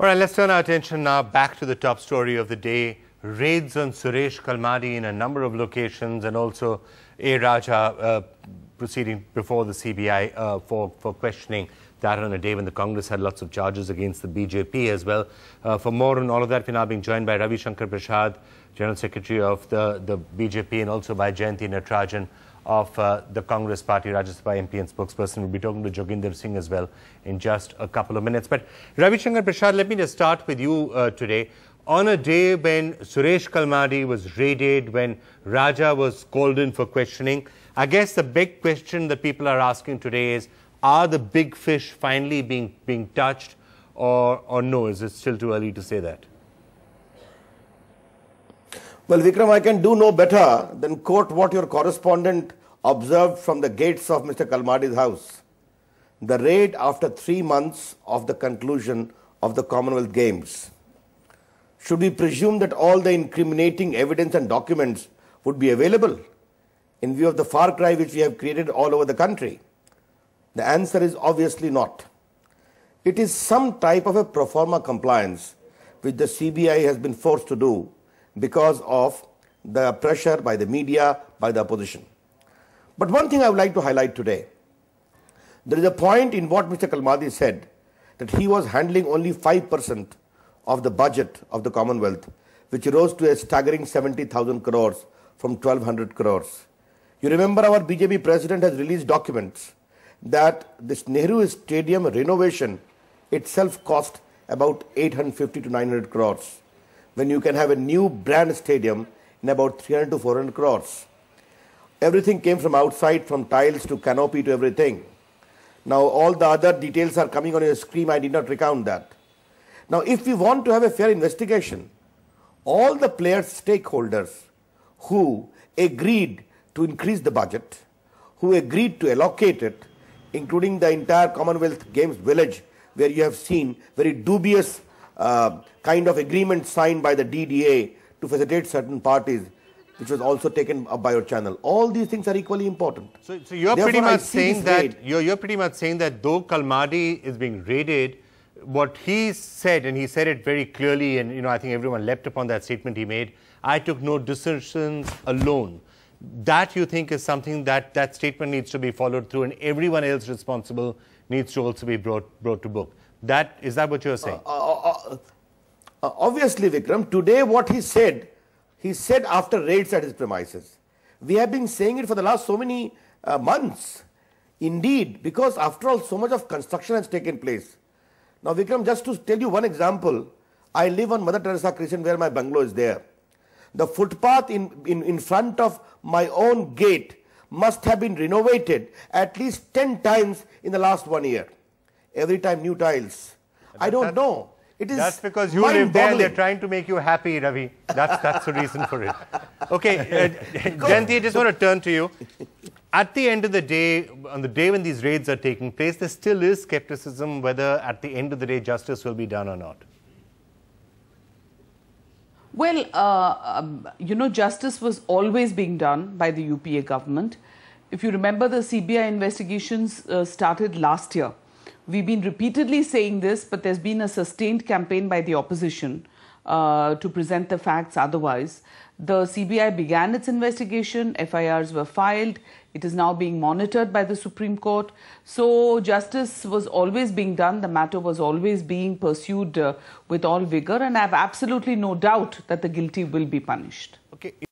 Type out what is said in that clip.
All right, let's turn our attention now back to the top story of the day. Raids on Suresh Kalmadi in a number of locations and also A. Raja uh, proceeding before the CBI uh, for, for questioning that on a day when the Congress had lots of charges against the BJP as well. Uh, for more on all of that, we're now being joined by Ravi Shankar Prasad, General Secretary of the, the BJP, and also by Jayanti Natarajan of uh, the Congress Party, Rajya Sabha MP and spokesperson. We'll be talking to Joginder Singh as well in just a couple of minutes. But Ravi Shankar Prasad, let me just start with you uh, today. On a day when Suresh Kalmadi was raided, when Raja was called in for questioning, I guess the big question that people are asking today is are the big fish finally being, being touched, or, or no? Is it still too early to say that? Well, Vikram, I can do no better than quote what your correspondent observed from the gates of Mr. Kalmadi's house. The raid after three months of the conclusion of the Commonwealth Games. Should we presume that all the incriminating evidence and documents would be available in view of the far cry which we have created all over the country? The answer is obviously not. It is some type of a forma compliance which the CBI has been forced to do because of the pressure by the media, by the opposition. But one thing I would like to highlight today, there is a point in what Mr. Kalmadi said that he was handling only 5% of the budget of the Commonwealth, which rose to a staggering 70,000 crores from 1,200 crores. You remember our BJP president has released documents that this Nehru Stadium renovation itself cost about 850 to 900 crores when you can have a new brand stadium in about 300 to 400 crores. Everything came from outside, from tiles to canopy to everything. Now, all the other details are coming on your screen. I did not recount that. Now, if we want to have a fair investigation, all the players, stakeholders who agreed to increase the budget, who agreed to allocate it, including the entire Commonwealth Games village, where you have seen very dubious uh, kind of agreement signed by the DDA to facilitate certain parties, which was also taken up by your channel. All these things are equally important. So, so you're Therefore, pretty much saying that you're, you're pretty much saying that though Kalmadi is being raided, what he said, and he said it very clearly, and you know I think everyone leapt upon that statement he made. I took no decisions alone that you think is something that that statement needs to be followed through and everyone else responsible needs to also be brought brought to book that is that what you're saying uh, uh, uh, uh, uh obviously vikram today what he said he said after raids at his premises we have been saying it for the last so many uh, months indeed because after all so much of construction has taken place now vikram just to tell you one example i live on mother teresa crescent where my bungalow is there the footpath in, in, in front of my own gate must have been renovated at least 10 times in the last one year. Every time new tiles. I don't know. It is that's because you live there. They're trying to make you happy, Ravi. That's, that's the reason for it. Okay, uh, I just want to turn to you. At the end of the day, on the day when these raids are taking place, there still is skepticism whether at the end of the day justice will be done or not. Well, uh, um, you know, justice was always being done by the UPA government. If you remember, the CBI investigations uh, started last year. We've been repeatedly saying this, but there's been a sustained campaign by the opposition uh, to present the facts otherwise. The CBI began its investigation, FIRs were filed, it is now being monitored by the Supreme Court. So, justice was always being done, the matter was always being pursued uh, with all vigor, and I have absolutely no doubt that the guilty will be punished. Okay.